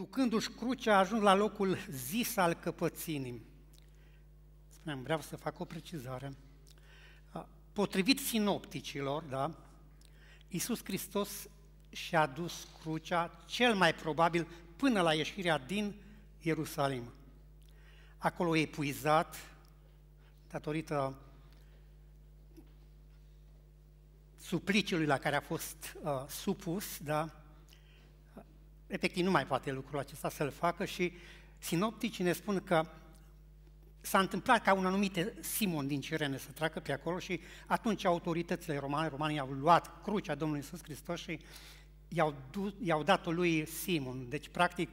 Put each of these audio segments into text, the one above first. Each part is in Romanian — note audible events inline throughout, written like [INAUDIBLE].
ducându-și crucea, a ajuns la locul zis al căpățânii. Spuneam, vreau să fac o precizare. Potrivit sinopticilor, da, Iisus Hristos și-a dus crucea, cel mai probabil, până la ieșirea din Ierusalim. Acolo e epuizat, datorită supliciului la care a fost uh, supus, da? efectiv nu mai poate lucrul acesta să-l facă și sinopticii ne spun că s-a întâmplat ca un anumit Simon din Cirene să treacă pe acolo și atunci autoritățile romane, romanii au luat crucea Domnului Iisus Hristos și i-au, i-au dat-o lui Simon. Deci, practic,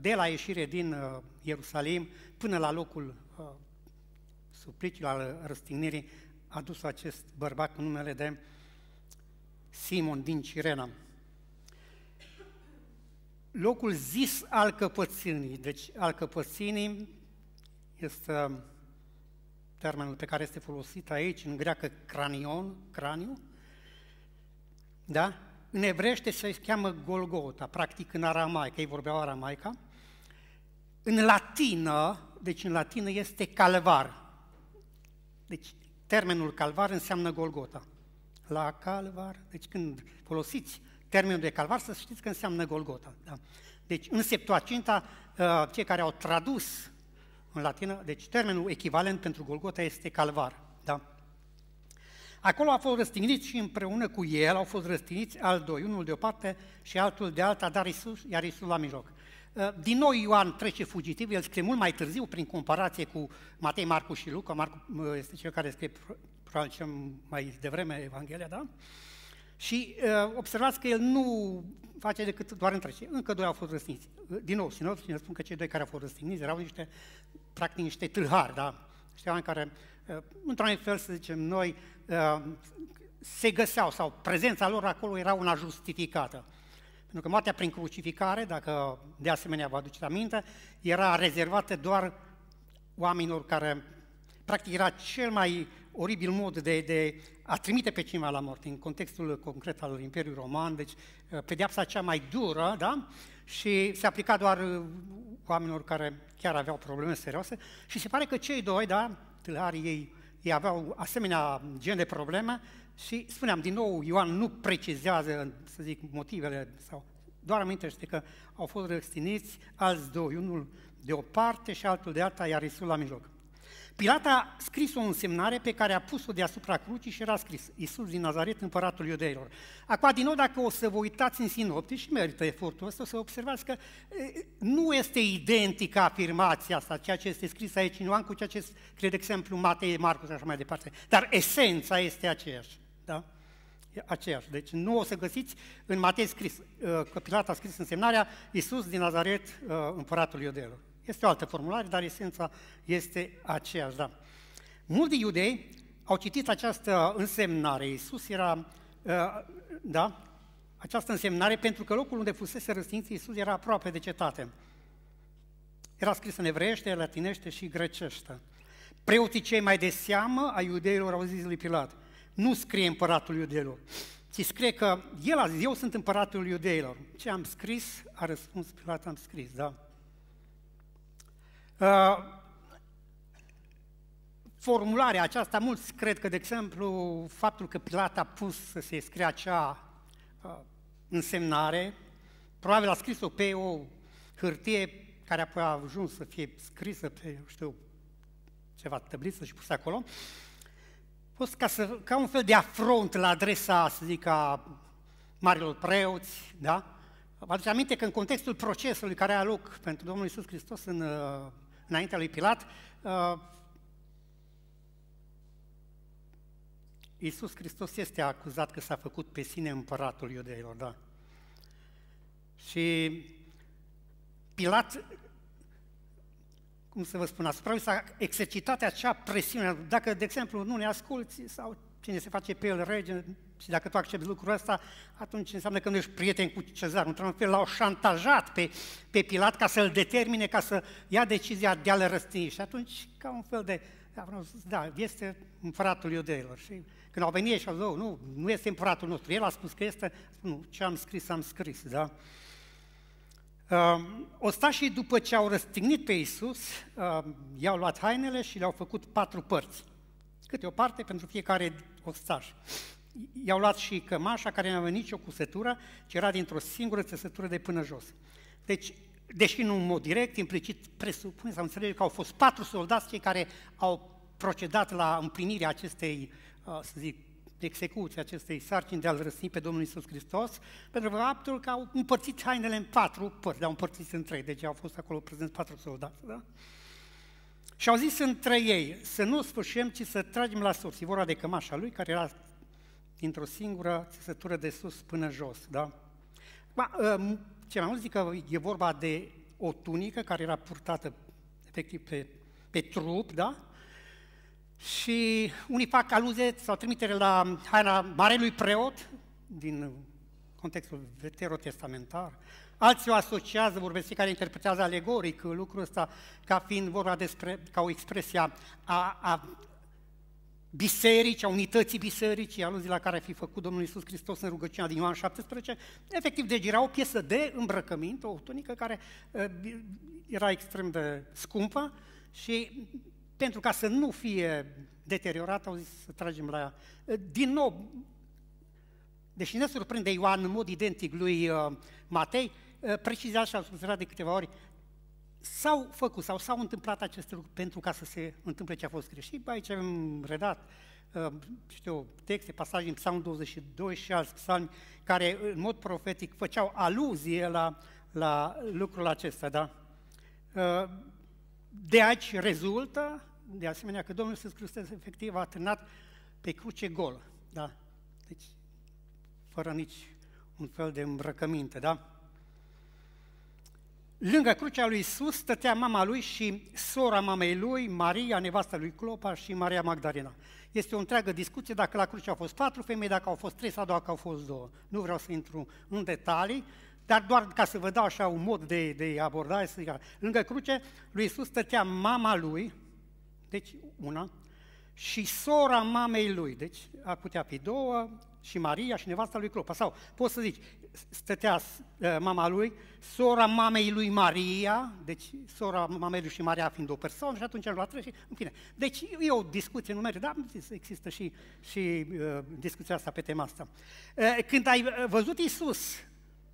de la ieșire din uh, Ierusalim până la locul uh, suplicii, al răstignirii, a dus acest bărbat cu numele de Simon din Cirena locul zis al căpățânii. Deci al căpățânii este um, termenul pe care este folosit aici, în greacă cranion, craniu, da? În evrește se cheamă Golgota, practic în aramaică, ei vorbeau aramaica. În latină, deci în latină este calvar. Deci termenul calvar înseamnă Golgota. La calvar, deci când folosiți Termenul de calvar, să știți că înseamnă Golgota. Da? Deci, în Septuaginta, uh, cei care au tradus în latină, deci termenul echivalent pentru Golgota este calvar. Da? Acolo a fost răstigniți și împreună cu el au fost răstigniți al doi, unul de o parte și altul de alta, dar Isus, iar Isus la mijloc. Uh, din nou Ioan trece fugitiv, el scrie mult mai târziu prin comparație cu Matei, Marcu și Luca, Marcu uh, este cel care scrie probabil cel mai devreme Evanghelia, da? Uh, și uh, observați că el nu face decât doar cei. Încă doi au fost răstigniți. Uh, din nou, sinopții ne spun că cei doi care au fost răstigniți erau niște, practic niște tâlhari, da? Niște oameni care, uh, într-un fel să zicem noi, uh, se găseau sau prezența lor acolo era una justificată. Pentru că moartea prin crucificare, dacă de asemenea vă aduceți aminte, era rezervată doar oamenilor care practic era cel mai oribil mod de, de a trimite pe cineva la moarte, în contextul concret al Imperiului Roman, deci uh, pedeapsa cea mai dură, da? Și se aplica doar uh, oamenilor care chiar aveau probleme serioase și se pare că cei doi, da, tâlharii ei, ei aveau asemenea gen de probleme și spuneam, din nou, Ioan nu precizează, să zic, motivele sau doar amintește că au fost răstiniți alți doi, unul de o parte și altul de alta, iar Iisus la mijloc. Pilat a scris o însemnare pe care a pus-o deasupra crucii și era scris Iisus din Nazaret, împăratul iudeilor. Acum, din nou, dacă o să vă uitați în sinoptic și merită efortul ăsta, o să observați că nu este identică afirmația asta, ceea ce este scris aici în Ioan, cu ceea ce crede exemplu Matei, Marcus și așa mai departe. Dar esența este aceeași. Da? E aceeași. Deci nu o să găsiți în Matei scris, că Pilat a scris însemnarea Iisus din Nazaret, împăratul iudeilor. Este o altă formulare, dar esența este aceeași, da. Mulți iudei au citit această însemnare. Iisus era, ă, da, această însemnare pentru că locul unde fusese răstinți Iisus era aproape de cetate. Era scris în evreiește, latinește și grecește. Preoții cei mai de seamă a iudeilor au zis lui Pilat, nu scrie împăratul iudeilor, ci scrie că el a zis, eu sunt împăratul iudeilor. Ce am scris, a răspuns Pilat, am scris, da? Uh, formularea aceasta, mulți cred că, de exemplu, faptul că Pilat a pus să se scrie acea uh, însemnare, probabil a scris-o pe o hârtie care apoi a ajuns să fie scrisă pe, nu știu, ceva tăbliță și pusă acolo, fost ca, să, ca un fel de afront la adresa, să zic, a marilor preoți, da? Vă aduce aminte că în contextul procesului care a loc pentru Domnul Isus Hristos în uh, înaintea lui Pilat, uh, Iisus Hristos este acuzat că s-a făcut pe sine împăratul iudeilor, da? Și Pilat, cum să vă spun, asupra lui s-a exercitat acea presiune. Dacă, de exemplu, nu ne asculți sau cine se face pe el rege, și dacă tu accepti lucrul ăsta, atunci înseamnă că nu ești prieten cu Cezar. Într-un fel l-au șantajat pe, pe Pilat ca să-l determine, ca să ia decizia de a-l răstigni. Și atunci, ca un fel de... Da, este împăratul iudeilor. Și când au venit și au zis, oh, nu, nu este împăratul nostru. El a spus că este, nu, ce am scris, am scris, da? Uh, ostașii, după ce au răstignit pe Iisus, uh, i-au luat hainele și le-au făcut patru părți. Câte o parte pentru fiecare ostaș i-au luat și cămașa care n-avea nicio cusătură, ci era dintr-o singură țesătură de până jos. Deci, deși nu în mod direct, implicit presupune sau înțelege că au fost patru soldați cei care au procedat la împlinirea acestei, uh, să zic, execuție acestei sarcini de a-L răsni pe Domnul Isus Hristos, pentru faptul că au împărțit hainele în patru părți, le-au împărțit în trei, deci au fost acolo prezenți patru soldați, da? Și au zis între ei, să nu sfârșim, ci să tragem la sorți. E vorba de cămașa lui, care era dintr-o singură țesătură de sus până jos, da? Ba, um, ce mai mult zic că e vorba de o tunică care era purtată efectiv pe, pe trup, da? Și unii fac aluze sau trimitere la haina marelui preot din contextul veterotestamentar. Alții o asociază, vorbesc cei care interpretează alegoric lucrul ăsta ca fiind vorba despre, ca o expresie a, a, biserici, a unității bisericii, aluzii la care a fi făcut Domnul Iisus Hristos în rugăciunea din Ioan 17, efectiv, deci era o piesă de îmbrăcăminte, o tunică care eh, era extrem de scumpă și pentru ca să nu fie deteriorată, au zis să tragem la ea. Eh, din nou, deși ne surprinde Ioan în mod identic lui eh, Matei, precizează și a spus de câteva ori, s-au făcut sau s-au întâmplat aceste lucruri pentru ca să se întâmple ce a fost greșit. Aici am redat uh, știu, texte, pasaje din Psalmul 22 și alți psalmi care în mod profetic făceau aluzie la, la lucrul acesta. Da? Uh, de aici rezultă, de asemenea, că Domnul Iisus Hristos efectiv a trânat pe cruce gol. Da? Deci, fără nici un fel de îmbrăcăminte. Da? Lângă crucea lui Isus stătea mama lui și sora mamei lui, Maria, nevasta lui Clopa și Maria Magdalena. Este o întreagă discuție dacă la cruce au fost patru femei, dacă au fost trei sau dacă au fost două. Nu vreau să intru în detalii, dar doar ca să vă dau așa un mod de, de abordare. Să zic, lângă cruce lui Isus stătea mama lui, deci una, și sora mamei lui, deci ar putea fi două, și Maria și nevasta lui Clopa. Sau poți să zici, stătea uh, mama lui, sora mamei lui Maria, deci sora mamei lui și Maria fiind o persoană și atunci la trei și, în fine. Deci e o discuție, nu merge, dar există și, și uh, discuția asta pe tema asta. Uh, când ai uh, văzut Isus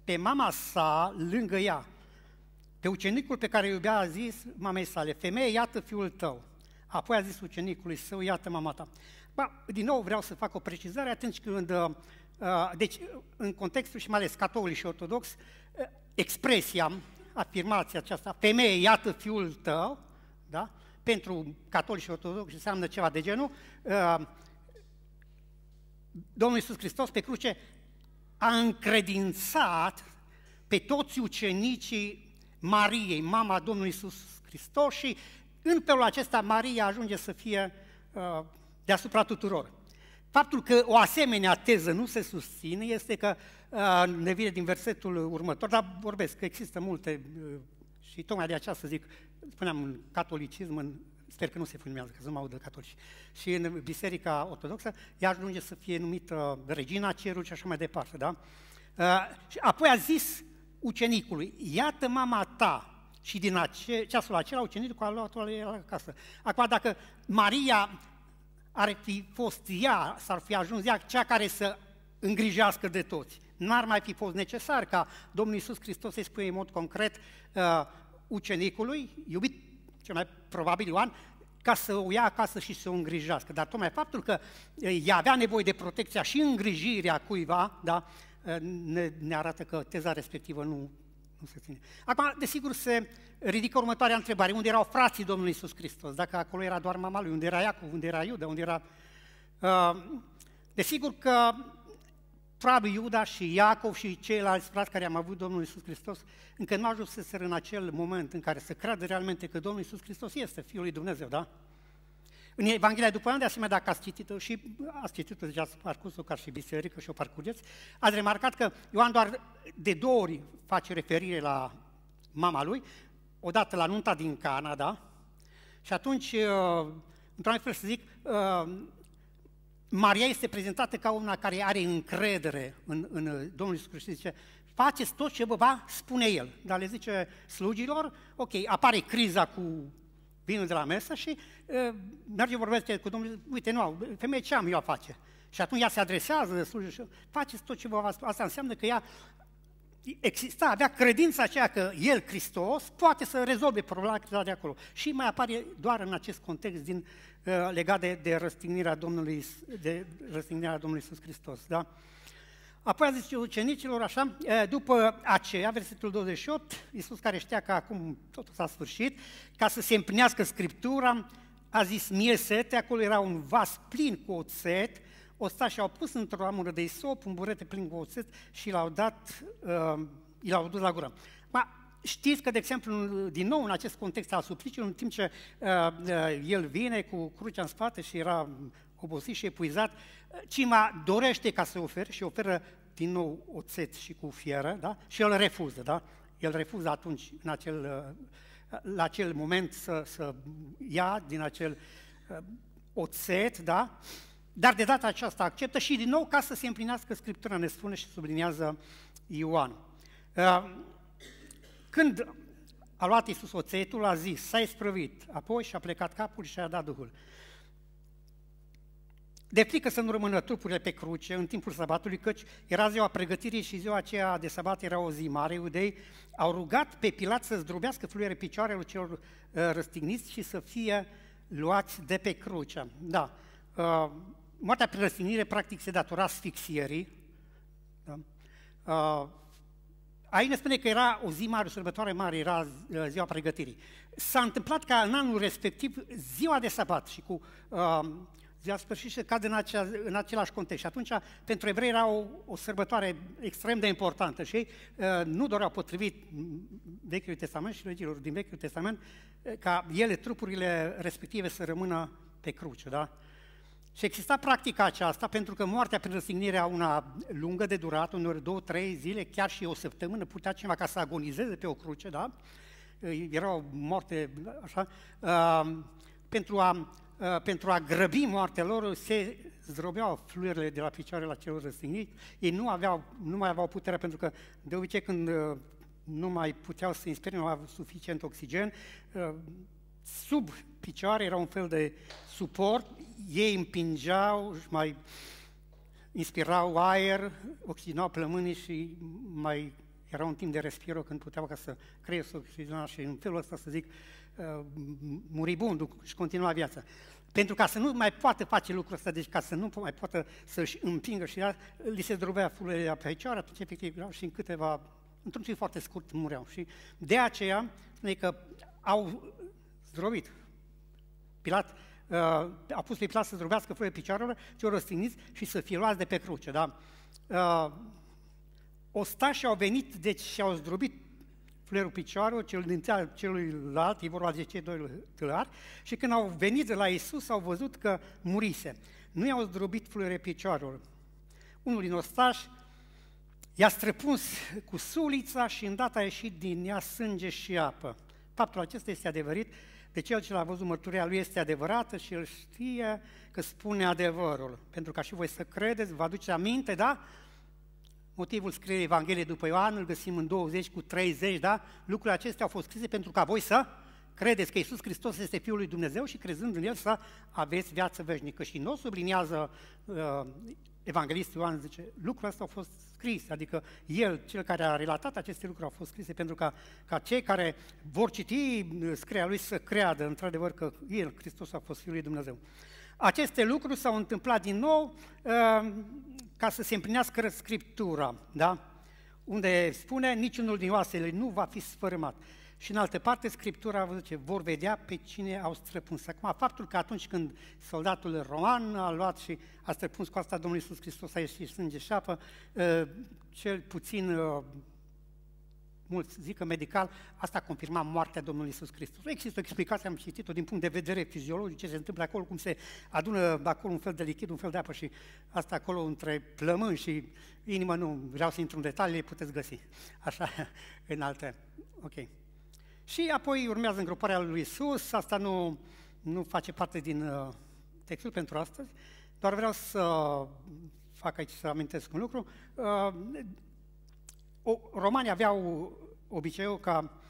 pe mama sa lângă ea, pe ucenicul pe care îl iubea a zis mamei sale, femeie, iată fiul tău. Apoi a zis ucenicului său, iată mama ta. Ba, din nou vreau să fac o precizare, atunci când uh, Uh, deci, în contextul și mai ales catolic și ortodox, uh, expresia, afirmația aceasta, femeie, iată fiul tău, da? pentru catolic și ortodox înseamnă ceva de genul, uh, Domnul Iisus Hristos pe cruce a încredințat pe toți ucenicii Mariei, mama Domnului Iisus Hristos și în felul acesta Maria ajunge să fie deasupra tuturor. Faptul că o asemenea teză nu se susține este că uh, ne vine din versetul următor, dar vorbesc că există multe uh, și tocmai de aceasta zic, spuneam în catolicism, în, sper că nu se filmează, că să nu mă audă catolici, și în Biserica Ortodoxă, ea ajunge să fie numită Regina Cerului și așa mai departe, da? Uh, și apoi a zis ucenicului, iată mama ta, și din ace- ceasul acela ucenicul a luat-o la acasă. Acum, dacă Maria ar fi fost ea, s-ar fi ajuns ea cea care să îngrijească de toți. N-ar mai fi fost necesar ca Domnul Iisus Hristos să-i spune în mod concret uh, ucenicului, iubit cel mai probabil Ioan, ca să o ia acasă și să o îngrijească. Dar tocmai faptul că uh, ea avea nevoie de protecția și îngrijirea cuiva, da, uh, ne, ne arată că teza respectivă nu nu se ține. Acum, desigur, se ridică următoarea întrebare. Unde erau frații Domnului Isus Hristos? Dacă acolo era doar mama lui, unde era Iacov, unde era Iuda, unde era... Uh, desigur că probabil Iuda și Iacov și ceilalți frați care am avut Domnul Isus Hristos încă nu ajunseseră în acel moment în care să creadă realmente că Domnul Isus Hristos este Fiul lui Dumnezeu, da? În Evanghelia după Ioan, de asemenea, dacă ați citit-o și ați citit-o, deja ați parcurs-o ca și biserică și o parcurgeți, ați remarcat că Ioan doar de două ori face referire la mama lui, odată la nunta din Canada, și atunci, uh, într-un fel să zic, uh, Maria este prezentată ca una care are încredere în, în Domnul Iisus Hristos. Zice, faceți tot ce vă va spune El. Dar le zice slugilor, ok, apare criza cu vin de la mesă și uh, merge vorbește cu domnul uite, nu femeie, ce am eu a face? Și atunci ea se adresează, slujă și faceți tot ce vă va Asta înseamnă că ea exista, avea credința aceea că El, Hristos, poate să rezolve problema de acolo. Și mai apare doar în acest context din, uh, legat de, de răstignirea Domnului, de răstignirea Domnului Iisus Hristos. Da? Apoi a zis ucenicilor așa, după aceea, versetul 28, Iisus care știa că acum totul s-a sfârșit, ca să se împlinească Scriptura, a zis mie sete, acolo era un vas plin cu oțet, și au pus într-o amură de isop un burete plin cu oțet și l-au dat, uh, l-au dus la gură. Ma, știți că, de exemplu, din nou în acest context al supliciului, în timp ce uh, uh, el vine cu crucea în spate și era obosit și epuizat. Cima dorește ca să ofere și oferă din nou oțet și cu fieră, da? Și el refuză, da? El refuză atunci, în acel, la acel moment, să, să ia din acel uh, oțet, da? Dar de data aceasta acceptă și din nou ca să se împlinească Scriptura, ne spune și subliniază Ioan. Uh, când a luat Iisus oțetul, a zis, s-a isprăvit, apoi și-a plecat capul și a dat Duhul. De frică să nu rămână trupurile pe cruce în timpul sabatului, căci era ziua pregătirii și ziua aceea de sabat era o zi mare, iudei au rugat pe Pilat să zdrobească fluiere picioarele celor uh, răstigniți și să fie luați de pe cruce. Da, uh, moartea prin răstignire practic se datora asfixierii. Da? Uh, aici ne spune că era o zi mare, o sărbătoare mare, era ziua pregătirii. S-a întâmplat ca în anul respectiv ziua de sabat și cu uh, ziua se cade în, acea, în același context. Și atunci, pentru evrei era o, o sărbătoare extrem de importantă și ei uh, nu doreau potrivit Vechiului Testament și legilor din Vechiul Testament uh, ca ele, trupurile respective, să rămână pe cruce, da? Și exista practica aceasta pentru că moartea prin răstignire a una lungă de durată, unor două, trei zile, chiar și o săptămână, putea cineva ca să agonizeze pe o cruce, da? Uh, era o moarte, așa, uh, pentru a Uh, pentru a grăbi moartea lor, se zdrobeau fluierele de la picioare la celor răstigniți, ei nu, aveau, nu mai aveau puterea, pentru că de obicei când uh, nu mai puteau să inspire, nu aveau suficient oxigen, uh, sub picioare era un fel de suport, ei împingeau, își mai inspirau aer, oxigenau plămânii și mai era un timp de respiro când puteau ca să creie să și în felul ăsta să zic, uh, Uh, muribundul și continua viața. Pentru ca să nu mai poată face lucrul ăsta, deci ca să nu mai poată să-și împingă și ea, li se drobea fulele pe pecioară, atunci efectiv și în câteva, într-un timp foarte scurt mureau. Și de aceea, că au zdrobit. Pilat uh, a pus pe Pilat să zdrobească fără picioarele, ce o răstigniți și să fie luați de pe cruce. Da? Uh, ostașii au venit, deci și-au zdrobit flerul piciorul, cel din țea celuilalt, e vorba de cei doi tâlari, și când au venit la Isus, au văzut că murise. Nu i-au zdrobit fluiere piciorul. Unul din ostași i-a străpuns cu sulița și îndată a ieșit din ea sânge și apă. Faptul acesta este adevărat, de cel ce l-a văzut mărturia lui este adevărată și el știe că spune adevărul. Pentru ca și voi să credeți, vă aduce aminte, da? Motivul scrierii Evangheliei după Ioan îl găsim în 20 cu 30, da? Lucrurile acestea au fost scrise pentru ca voi să credeți că Isus Hristos este Fiul lui Dumnezeu și crezând în El să aveți viață veșnică. Și nu subliniază uh, Evanghelistul Ioan, zice, lucrurile astea au fost scrise, adică el, cel care a relatat aceste lucruri, au fost scrise pentru ca, ca cei care vor citi uh, scrierea lui să creadă într-adevăr că el, Hristos, a fost Fiul lui Dumnezeu. Aceste lucruri s-au întâmplat din nou uh, ca să se împlinească Scriptura, da? unde spune, niciunul din oasele nu va fi sfărâmat. Și în altă parte, Scriptura zice, vor vedea pe cine au străpuns. Acum, faptul că atunci când soldatul roman a luat și a străpuns cu asta Domnul Iisus Hristos a ieșit sânge și apă, uh, cel puțin uh, mulți zic că medical, asta confirma moartea Domnului Isus Hristos. Există o explicație, am citit-o din punct de vedere fiziologic, ce se întâmplă acolo, cum se adună acolo un fel de lichid, un fel de apă și asta acolo între plămâni și inimă, nu vreau să intru în detalii, puteți găsi așa [LAUGHS] în alte. Ok. Și apoi urmează îngroparea lui Isus, asta nu, nu face parte din uh, textul pentru astăzi, doar vreau să fac aici să amintesc un lucru. Uh, o, romanii aveau obiceiul ca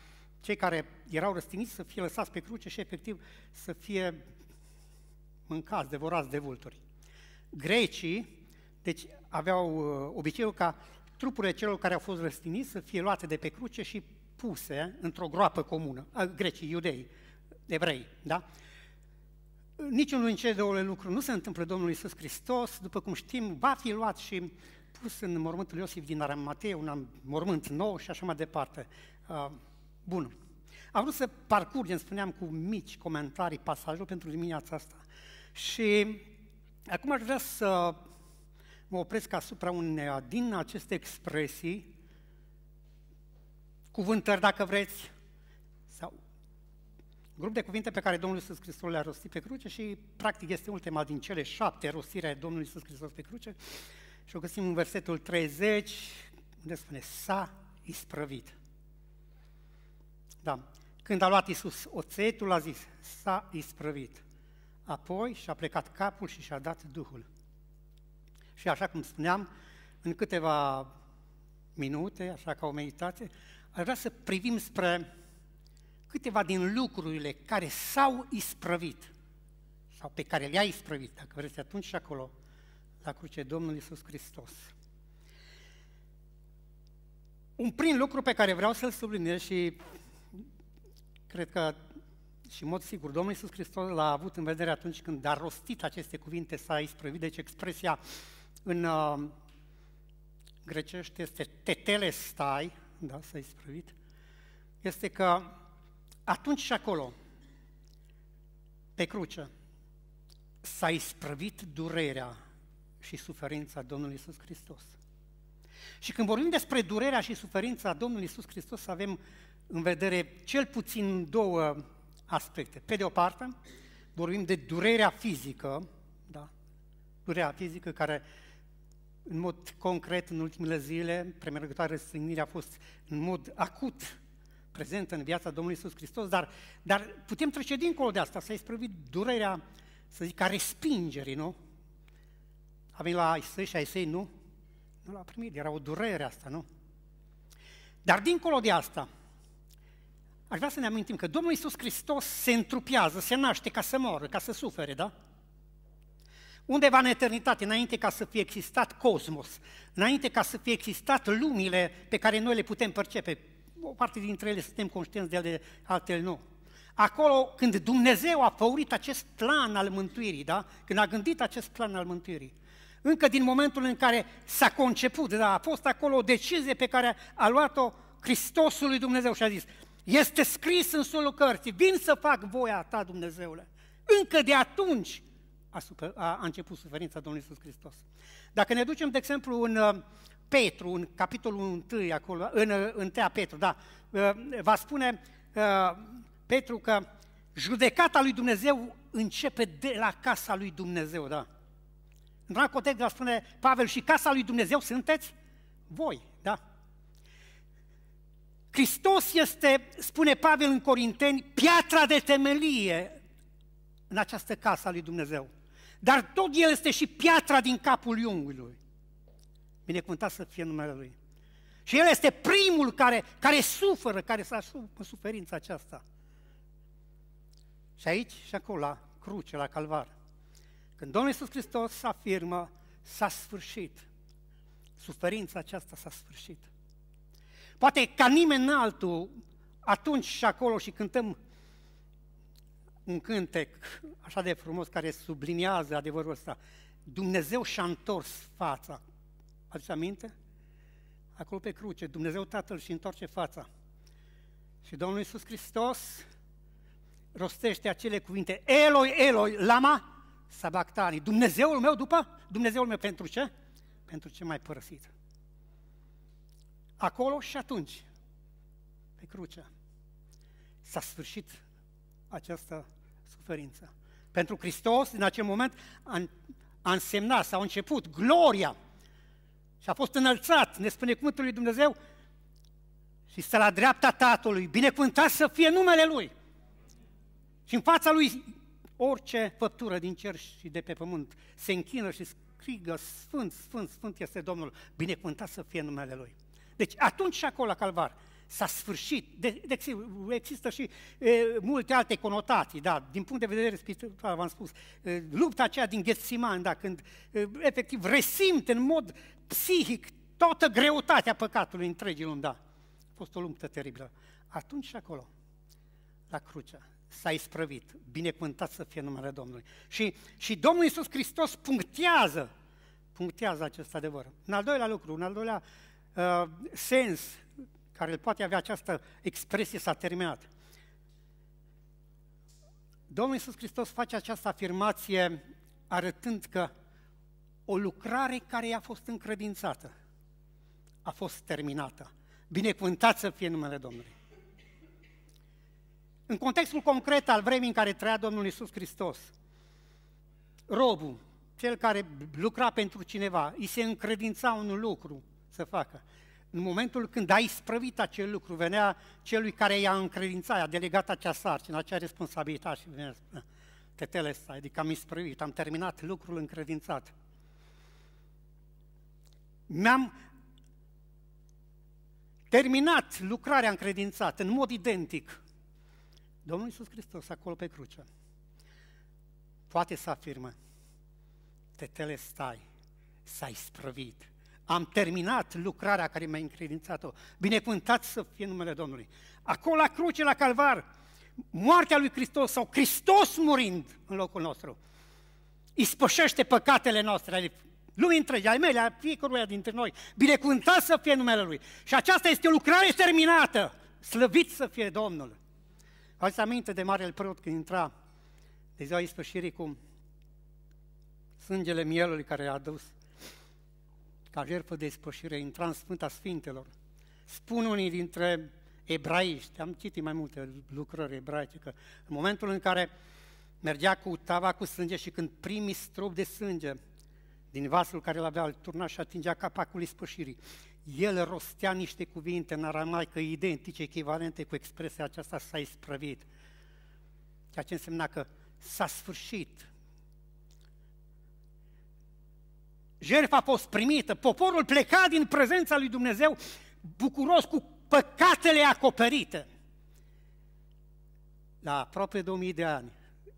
cei care erau răstiniți să fie lăsați pe cruce și efectiv să fie mâncați, devorați de vulturi. Grecii, deci aveau uh, obiceiul ca trupurile celor care au fost răstiniți să fie luate de pe cruce și puse într-o groapă comună, grecii, iudei, evrei, da? Niciunul din cele două lucruri nu se întâmplă Domnului Iisus Hristos, după cum știm, va fi luat și pus în mormântul Iosif din Arimatea, un mormânt nou și așa mai departe. Uh, bun. Am vrut să parcurgem, spuneam, cu mici comentarii pasajul pentru dimineața asta. Și acum aș vrea să mă opresc asupra uneia din aceste expresii, cuvântări, dacă vreți, sau grup de cuvinte pe care Domnul Iisus Hristos le-a rostit pe cruce și practic este ultima din cele șapte rostire ale Domnului Iisus Hristos pe cruce și o găsim în versetul 30, unde spune, s-a isprăvit. Da. Când a luat Iisus oțetul, a zis, s-a isprăvit. Apoi și-a plecat capul și și-a dat Duhul. Și așa cum spuneam, în câteva minute, așa ca o meditație, ar vrea să privim spre câteva din lucrurile care s-au isprăvit, sau pe care le-a isprăvit, dacă vreți, atunci și acolo la cruce Domnul Iisus Hristos. Un prim lucru pe care vreau să-l subliniez și cred că și în mod sigur Domnul Iisus Hristos l-a avut în vedere atunci când a rostit aceste cuvinte, s-a isprăvit, deci expresia în uh, grecește este tetelestai, stai, da, s-a isprăvit, este că atunci și acolo, pe cruce, s-a isprăvit durerea și suferința Domnului Isus Hristos. Și când vorbim despre durerea și suferința Domnului Isus Hristos, avem în vedere cel puțin două aspecte. Pe de o parte, vorbim de durerea fizică, da? durerea fizică care în mod concret în ultimele zile, premergătoare stângnirea a fost în mod acut prezentă în viața Domnului Isus Hristos, dar, dar putem trece dincolo de asta, să-i sprăvi durerea, să zic, a respingerii, nu? A venit la ai săi și ai săi nu? Nu l-a primit, era o durere asta, nu? Dar dincolo de asta, aș vrea să ne amintim că Domnul Iisus Hristos se întrupează, se naște ca să moară, ca să sufere, da? Undeva în eternitate, înainte ca să fie existat cosmos, înainte ca să fie existat lumile pe care noi le putem percepe, o parte dintre ele suntem conștienți de ele, altele nu. Acolo, când Dumnezeu a făurit acest plan al mântuirii, da? când a gândit acest plan al mântuirii, încă din momentul în care s-a conceput, dar a fost acolo o decizie pe care a luat-o Hristosul lui Dumnezeu și a zis, este scris în solul cărții, vin să fac voia ta, Dumnezeule. Încă de atunci a, super, a, a început suferința Domnului Iisus Hristos. Dacă ne ducem, de exemplu, în uh, Petru, în capitolul 1, acolo, în, uh, în Tea Petru, da, uh, va spune Petru că judecata lui Dumnezeu începe de la casa lui Dumnezeu, da. În alt context spune Pavel, și casa lui Dumnezeu sunteți voi, da? Hristos este, spune Pavel în Corinteni, piatra de temelie în această casă a lui Dumnezeu. Dar tot El este și piatra din capul iungului. Binecuvântat să fie numele Lui. Și El este primul care, care suferă, care s-a în suferința aceasta. Și aici și acolo, la cruce, la calvar. Când Domnul Iisus Hristos afirmă, s-a sfârșit. Suferința aceasta s-a sfârșit. Poate ca nimeni altul, atunci și acolo și cântăm un cântec așa de frumos care subliniază adevărul ăsta. Dumnezeu și-a întors fața. Aduți aminte? Acolo pe cruce, Dumnezeu Tatăl și întoarce fața. Și Domnul Iisus Hristos rostește acele cuvinte, Eloi, Eloi, lama sabactanii, Dumnezeul meu după? Dumnezeul meu pentru ce? Pentru ce mai părăsit. Acolo și atunci, pe cruce, s-a sfârșit această suferință. Pentru Hristos, în acel moment, a, însemnat, s-a început gloria și a fost înălțat, ne spune cuvântul lui Dumnezeu, și stă la dreapta Tatălui, binecuvântat să fie numele Lui. Și în fața Lui Orice făptură din cer și de pe pământ se închină și scrigă Sfânt, Sfânt, Sfânt este Domnul, binecuvântat să fie numele Lui. Deci atunci și acolo la Calvar s-a sfârșit, de, de, există și e, multe alte conotații, da, din punct de vedere spiritual, v-am spus, e, lupta aceea din Ghețiman, da, când e, efectiv resimte în mod psihic toată greutatea păcatului întregii lumi, da. A fost o luptă teribilă. Atunci și acolo, la crucea, s-a isprăvit. Binecuvântat să fie numele Domnului. Și, și Domnul Iisus Hristos punctează, punctează acest adevăr. În al doilea lucru, în al doilea uh, sens care îl poate avea această expresie s-a terminat. Domnul Iisus Hristos face această afirmație arătând că o lucrare care i-a fost încredințată a fost terminată. Binecuvântat să fie numele Domnului. În contextul concret al vremii în care trăia Domnul Isus Hristos, robul, cel care lucra pentru cineva, îi se încredința un lucru să facă. În momentul când a isprăvit acel lucru, venea celui care i-a încredințat, i-a delegat acea sarcină, acea responsabilitate și venea spune, ah, tetele ăsta, adică am isprăvit, am terminat lucrul încredințat. Mi-am terminat lucrarea încredințată în mod identic. Domnul Iisus Hristos, acolo pe cruce, poate să afirmă, te stai, s-ai sprăvit, am terminat lucrarea care mi a încredințat-o, binecuvântat să fie numele Domnului. Acolo la cruce, la calvar, moartea lui Hristos sau Hristos murind în locul nostru, ispășește păcatele noastre, ale lumii întregi, ale mele, ale fiecăruia dintre noi, binecuvântat să fie numele Lui. Și aceasta este o lucrare terminată, slăvit să fie Domnul. Ați aminte de marele preot când intra de ziua ispășirii cu sângele mielului care a adus ca jertfă de ispășire, intra în Sfânta Sfintelor. Spun unii dintre ebraiști, am citit mai multe lucrări ebraice, că în momentul în care mergea cu tava cu sânge și când primi strop de sânge din vasul care l-avea, îl turna și atingea capacul ispășirii el rostea niște cuvinte în aramaică identice, echivalente cu expresia aceasta s-a isprăvit. Ceea ce însemna că s-a sfârșit. Jertfa a fost primită, poporul pleca din prezența lui Dumnezeu bucuros cu păcatele acoperite. La aproape 2000 de ani,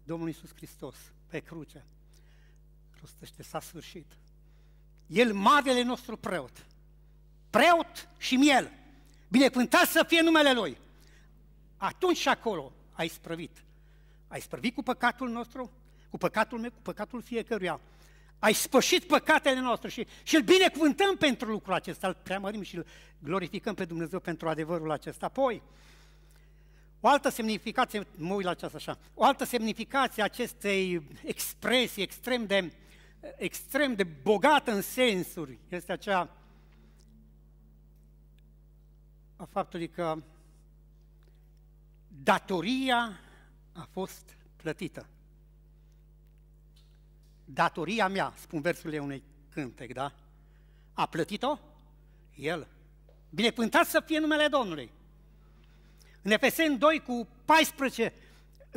Domnul Iisus Hristos, pe cruce, rostește, s-a sfârșit. El, marele nostru preot, preot și miel. Binecuvântat să fie numele Lui. Atunci și acolo ai sprăvit. Ai sprăvit cu păcatul nostru, cu păcatul meu, cu păcatul fiecăruia. Ai spășit păcatele noastre și, și îl binecuvântăm pentru lucrul acesta, îl preamărim și îl glorificăm pe Dumnezeu pentru adevărul acesta. Apoi, o altă semnificație, mă uit la aceasta așa, o altă semnificație acestei expresii extrem de, extrem de bogată în sensuri este aceea a faptului că datoria a fost plătită. Datoria mea, spun versurile unei cântec, da? A plătit-o? El. Binecuvântat să fie numele Domnului. În Efeseni 2 cu 14,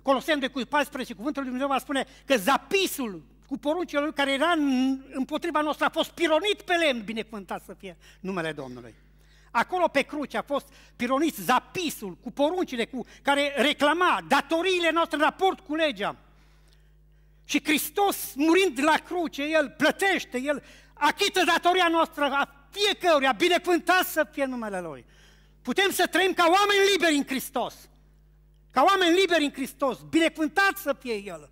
Coloseni de cu 14, cuvântul lui Dumnezeu va spune că zapisul cu poruncile lui care era împotriva noastră a fost pironit pe lemn, binecuvântat să fie numele Domnului. Acolo pe cruce a fost pironit zapisul cu poruncile cu care reclama datoriile noastre în raport cu legea. Și Hristos, murind la cruce, El plătește, El achită datoria noastră a fiecăruia, binecuvântat să fie numele Lui. Putem să trăim ca oameni liberi în Hristos. Ca oameni liberi în Hristos, binecuvântat să fie El.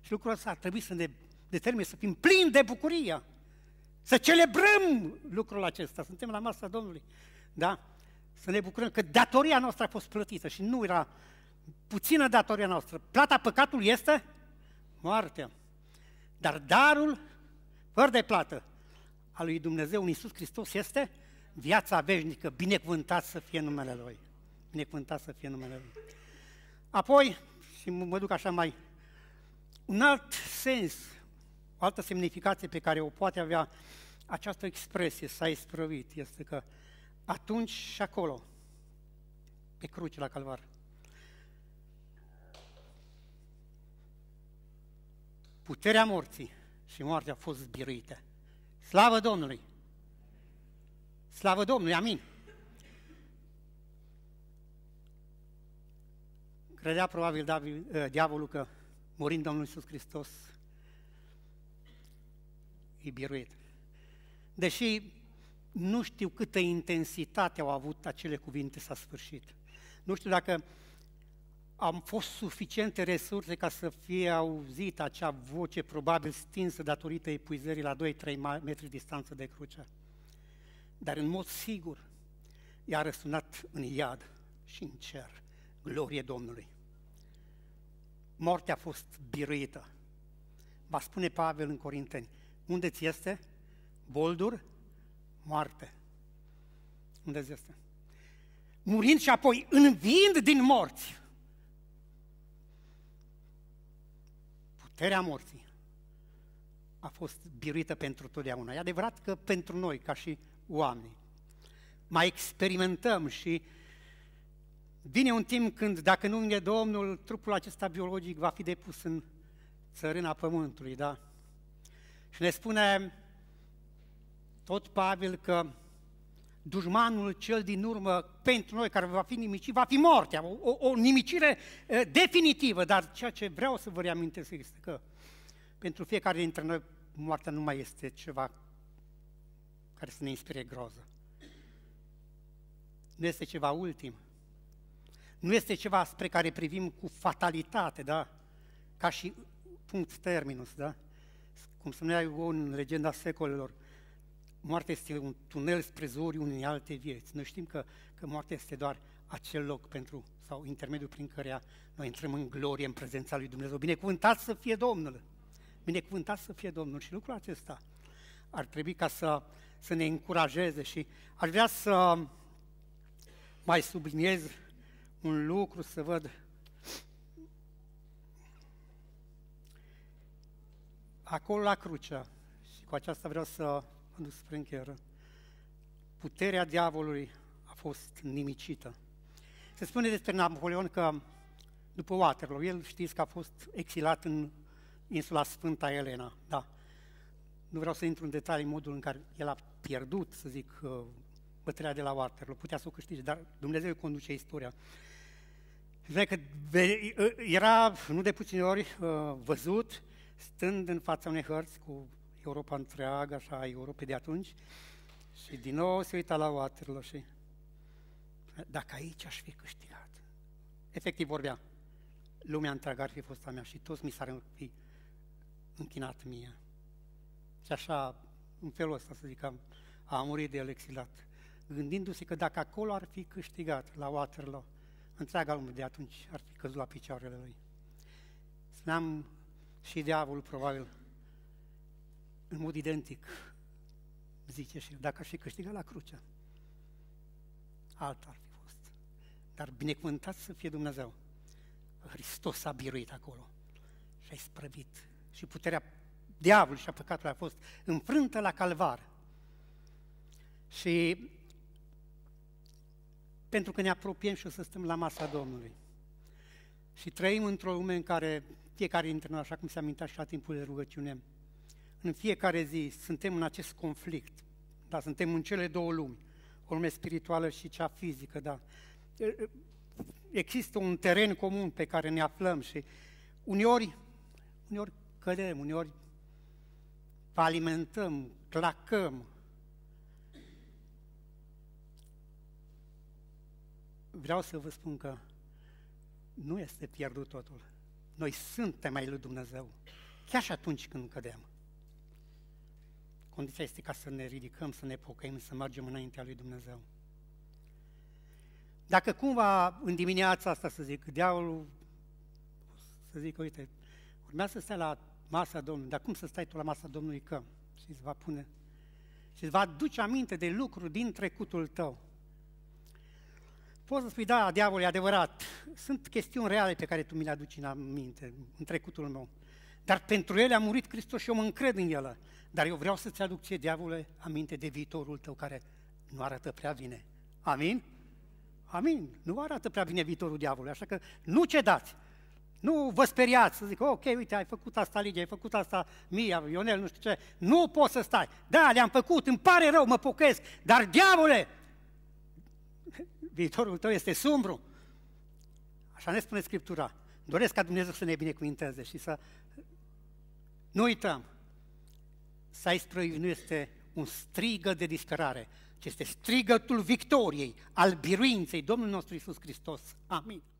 Și lucrul ăsta ar trebui să ne determine să fim plini de bucurie. Să celebrăm lucrul acesta. Suntem la masa Domnului. Da? Să ne bucurăm că datoria noastră a fost plătită și nu era puțină datoria noastră. Plata păcatului este moartea. Dar darul, fără de plată, al lui Dumnezeu în Iisus Hristos este viața veșnică. Binecuvântat să fie numele Lui. Binecuvântat să fie numele Lui. Apoi, și mă duc așa mai, un alt sens altă semnificație pe care o poate avea această expresie, s-a isprăvit, este că atunci și acolo, pe cruce la calvar, puterea morții și moartea a fost zbiruită. Slavă Domnului! Slavă Domnului, amin! Credea probabil eh, diavolul că murind Domnul Iisus Hristos e biruit. Deși nu știu câtă intensitate au avut acele cuvinte s-a sfârșit. Nu știu dacă am fost suficiente resurse ca să fie auzită acea voce probabil stinsă datorită epuizării la 2-3 metri distanță de cruce. Dar în mod sigur i-a răsunat în iad și în cer. Glorie Domnului! Moartea a fost biruită. Va spune Pavel în Corinteni, unde ți este? Boldur, moarte. Unde ți este? Murind și apoi învind din morți. Puterea morții a fost biruită pentru totdeauna. E adevărat că pentru noi, ca și oameni, mai experimentăm și vine un timp când, dacă nu e Domnul, trupul acesta biologic va fi depus în țărâna pământului, da? Și ne spune tot Pavel că dușmanul cel din urmă pentru noi care va fi nimicit, va fi moartea, o, o nimicire definitivă, dar ceea ce vreau să vă reamintesc este că pentru fiecare dintre noi moartea nu mai este ceva care să ne inspire groză. Nu este ceva ultim. Nu este ceva spre care privim cu fatalitate, da? Ca și punct terminus, da? Cum spunea eu în legenda secolelor, moartea este un tunel spre zori unei alte vieți. Noi știm că, că moartea este doar acel loc pentru, sau intermediul prin care noi intrăm în glorie, în prezența lui Dumnezeu. Binecuvântat să fie Domnul! Binecuvântat să fie Domnul! Și lucrul acesta ar trebui ca să, să ne încurajeze și aș vrea să mai subliniez un lucru, să văd acolo la cruce, și cu aceasta vreau să mă duc spre încheiere, puterea diavolului a fost nimicită. Se spune despre Napoleon că după Waterloo, el știți că a fost exilat în insula Sfânta Elena, da. Nu vreau să intru în detalii în modul în care el a pierdut, să zic, uh, bătălia de la Waterloo, putea să o câștige, dar Dumnezeu conduce istoria. Spune că uh, era nu de puține ori uh, văzut stând în fața unei hărți cu Europa întreagă, așa, Europa de atunci, și din nou se uita la Waterloo și dacă aici aș fi câștigat, efectiv vorbea, lumea întreagă ar fi fost a mea și toți mi s-ar fi închinat mie. Și așa, în felul ăsta, să zic, am, a murit de el exilat, gândindu-se că dacă acolo ar fi câștigat la Waterloo, întreaga lume de atunci ar fi căzut la picioarele lui. Spuneam și diavolul probabil în mod identic zice și el, dacă aș fi câștigat la cruce, alta ar fi fost. Dar binecuvântat să fie Dumnezeu. Hristos a biruit acolo și a isprăvit și puterea diavolului și a păcatului a fost înfrântă la calvar. Și pentru că ne apropiem și o să stăm la masa Domnului. Și trăim într-o lume în care fiecare dintre noi, așa cum se amintea și la timpul de rugăciune, în fiecare zi suntem în acest conflict, dar suntem în cele două lumi, o lume spirituală și cea fizică, da. Există un teren comun pe care ne aflăm și uneori, uneori cădem, uneori alimentăm, clacăm. Vreau să vă spun că nu este pierdut totul. Noi suntem ai lui Dumnezeu, chiar și atunci când cădem. Condiția este ca să ne ridicăm, să ne pocăim, să mergem înaintea lui Dumnezeu. Dacă cumva în dimineața asta, să zic, diavolul, să zic, uite, urmează să stai la masa Domnului, dar cum să stai tu la masa Domnului că? Și îți va pune, și îți va aduce aminte de lucruri din trecutul tău. Poți să spui, da, diavolul e adevărat, sunt chestiuni reale pe care tu mi le aduci în aminte, în trecutul meu. Dar pentru ele a murit Hristos și eu mă încred în ele. Dar eu vreau să-ți aduc ție, diavole, aminte de viitorul tău care nu arată prea bine. Amin? Amin. Nu arată prea bine viitorul diavolului, așa că nu cedați. Nu vă speriați să zic, ok, uite, ai făcut asta, Lidia, ai făcut asta, Mia, Ionel, nu știu ce. Nu poți să stai. Da, le-am făcut, îmi pare rău, mă pocăiesc, dar diavole, [LAUGHS] viitorul tău este sumbru. Așa ne spune Scriptura. Doresc ca Dumnezeu să ne binecuvinteze și să nu uităm. Să ai nu este un strigă de disperare, ci este strigătul victoriei, al biruinței Domnului nostru Isus Hristos. Amin.